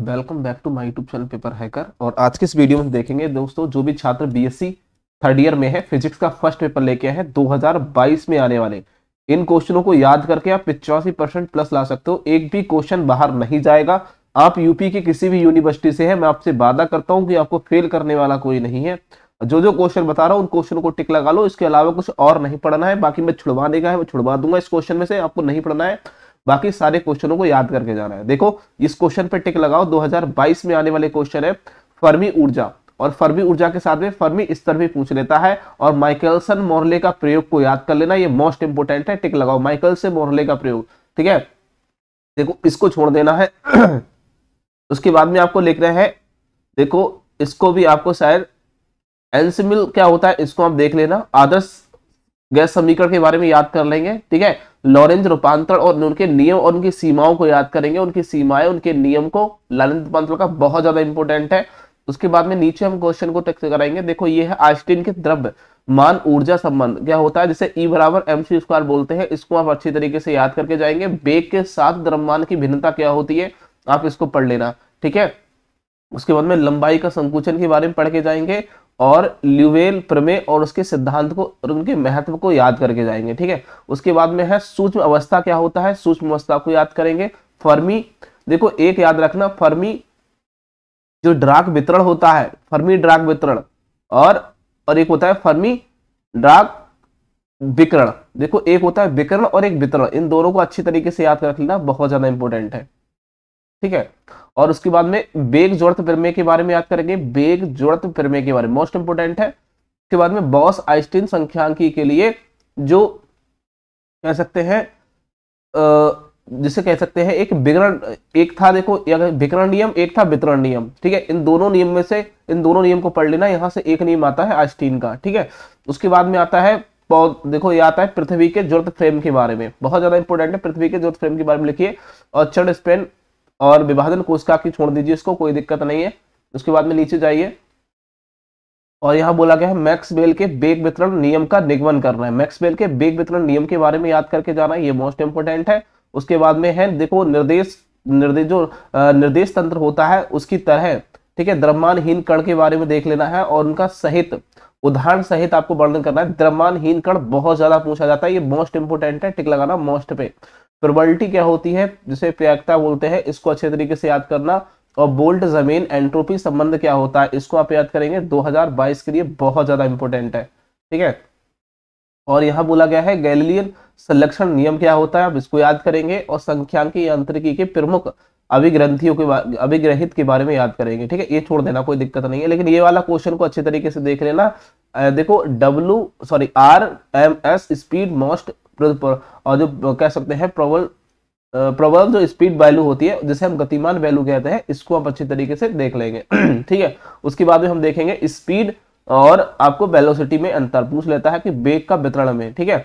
welcome back to my YouTube channel Paper Hacker और आज के इस वीडियो में देखेंगे दोस्तों जो भी छात्र बीएससी थर्ड ईयर में है फिजिक्स का फर्स्ट पेपर लेके आए हैं 2022 में आने वाले इन क्वेश्चनों को याद करके आप पिचासी परसेंट प्लस ला सकते हो एक भी क्वेश्चन बाहर नहीं जाएगा आप यूपी की किसी भी यूनिवर्सिटी से है मैं आपसे वादा करता हूँ कि आपको फेल करने वाला कोई नहीं है जो जो क्वेश्चन बता रहा हूँ उन क्वेश्चन को टिक लगा लो इसके अलावा कुछ और नहीं पढ़ना है बाकी मैं छुड़वाने का है वो छुड़वा दूंगा इस क्वेश्चन में से आपको नहीं पढ़ना है बाकी सारे क्वेश्चनों को याद करके जाना है देखो इस क्वेश्चन पे टिक लगाओ 2022 में आने वाले क्वेश्चन है फर्मी ऊर्जा और फर्मी ऊर्जा के साथ में फर्मी स्तर भी पूछ लेता है और माइकलसन मोरले का प्रयोग को याद कर लेना ये मोस्ट इंपोर्टेंट है टिक लगाओ माइकल से मोरले का प्रयोग ठीक है देखो इसको छोड़ देना है उसके बाद में आपको लिख रहे हैं देखो इसको भी आपको शायद एल्सिमिल क्या होता है इसको आप देख लेना आदर्श गैस समीकरण के बारे में याद कर लेंगे ठीक है लॉरेंज रूपांतरण और उनके नियम और उनकी सीमाओं को याद करेंगे उनकी सीमाएं उनके नियम को लॉरेंज रूपांतरण का बहुत ज्यादा इंपॉर्टेंट है उसके बाद में नीचे हम क्वेश्चन को टेक्स कराएंगे देखो ये है आइंस्टीन के द्रव्य मान ऊर्जा संबंध क्या होता है जिसे ई e बराबर एम सी स्क्वायर बोलते हैं इसको आप अच्छी तरीके से याद करके जाएंगे बेग के साथ द्रव्यमान की भिन्नता क्या होती है आप इसको पढ़ लेना ठीक है उसके बाद में लंबाई का संकुचन के बारे में पढ़ के जाएंगे और ल्यूवेल प्रमेय और उसके सिद्धांत को और उनके महत्व को याद करके जाएंगे ठीक है उसके बाद में है सूक्ष्म अवस्था क्या होता है सूक्ष्म अवस्था को याद करेंगे फर्मी देखो एक याद रखना फर्मी जो ड्राक वितरण होता है फर्मी ड्राक वितरण और और एक होता है फर्मी ड्राक विकरण देखो एक होता है विकरण और एक वितरण इन दोनों को अच्छी तरीके से याद रख लेना बहुत ज्यादा इंपॉर्टेंट है ठीक है और उसके बाद में बेग जोड़त प्रमे के बारे में याद करेंगे बेग जोड़त प्रमे के बारे में मोस्ट इंपोर्टेंट है उसके बाद में बॉस आइस्टीन संख्यांकी के लिए जो कह सकते हैं जिसे कह सकते हैं एक विकरण एक था देखो विकरण नियम एक था वितरण नियम ठीक है इन दोनों नियम में से इन दोनों नियम को पढ़ लेना यहां से एक नियम आता है आइस्टीन का ठीक है उसके बाद में आता है देखो ये आता है पृथ्वी के जुर्त फ्रेम के बारे में बहुत ज्यादा इंपोर्टेंट है पृथ्वी के जुर्त फ्रेम के बारे में लिखिए और चढ़ स्पेन और विभाजन कोशिका की छोड़ दीजिए इसको कोई दिक्कत नहीं है उसके बाद में नीचे जाइए और यहाँ बोला गया है मैक्स बेल के बेग वितरण नियम का निगमन करना है मैक्स बेल के बेग वितरण नियम के बारे में याद करके जाना है ये मोस्ट इंपोर्टेंट है उसके बाद में है देखो निर्देश निर्देश जो निर्देश तंत्र होता है उसकी तरह ठीक है द्रव्यमानहीन कण के बारे में देख लेना है और उनका सहित उदाहरण सहित आपको वर्णन करना है द्रव्यमानहीन कण बहुत ज्यादा पूछा जाता है ये मोस्ट इंपोर्टेंट है टिक लगाना मोस्ट पे प्रबलिटी क्या होती है जिसे प्रयागता बोलते हैं इसको अच्छे तरीके से याद करना और बोल्ट जमीन एंट्रोपी संबंध क्या होता है इसको आप याद करेंगे 2022 के लिए बहुत ज्यादा इंपॉर्टेंट है ठीक है और यहाँ बोला गया है गैलीलियन संलक्षण नियम क्या होता है आप इसको याद करेंगे और संख्यांकी यांत्रिकी के प्रमुख अभिग्रंथियों के अभिग्रहित के बारे में याद करेंगे ठीक है ये छोड़ देना कोई दिक्कत नहीं है लेकिन ये वाला क्वेश्चन को अच्छे तरीके से देख लेना देखो W sorry R M S speed most जो कह सकते हैं प्रबल प्रबल जो स्पीड वैल्यू होती है जिसे हम गतिमान वैल्यू कहते हैं इसको हम अच्छी तरीके से देख लेंगे ठीक है उसके बाद में हम देखेंगे स्पीड और आपको वेलोसिटी में अंतर पूछ लेता है कि बेग का वितरण में ठीक है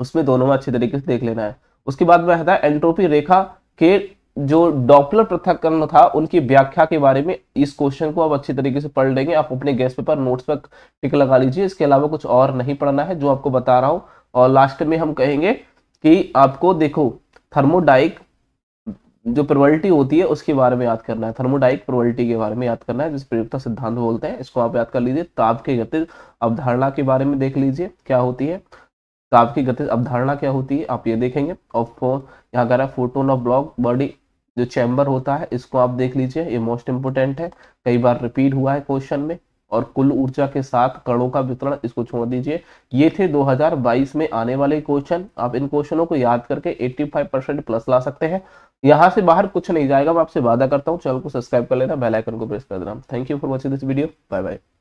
उसमें दोनों में अच्छे तरीके से देख लेना है उसके बाद में आता है एंट्रोपी रेखा के जो डॉपलर पृथककरण था उनकी व्याख्या के बारे में इस क्वेश्चन को आप अच्छी तरीके से पढ़ लेंगे आप अपने गैस पेपर नोट्स पर टिक लगा लीजिए इसके अलावा कुछ और नहीं पढ़ना है जो आपको बता रहा हूँ और लास्ट में हम कहेंगे कि आपको देखो थर्मोडाइक जो प्रोबलिटी होती है उसके बारे में याद करना है थर्मोडाइक प्रोबलिटी के बारे में याद करना है जिस प्रयोगता सिद्धांत बोलते हैं इसको आप याद कर लीजिए ताप के गतिज अवधारणा के बारे में देख लीजिए क्या होती है ताप की गतिज अवधारणा क्या होती है आप ये देखेंगे और यहाँ कह रहा है फोटोन ऑफ ब्लॉक बॉडी जो चैम्बर होता है इसको आप देख लीजिए ये मोस्ट इम्पोर्टेंट है कई बार रिपीट हुआ है क्वेश्चन में और कुल ऊर्जा के साथ कणों का वितरण इसको छोड़ दीजिए ये थे 2022 में आने वाले क्वेश्चन आप इन क्वेश्चनों को याद करके 85 परसेंट प्लस ला सकते हैं यहाँ से बाहर कुछ नहीं जाएगा मैं आपसे वादा करता हूँ चैनल को सब्सक्राइब कर लेना बेलाइकन को प्रेस कर देना thank you for watching this video bye bye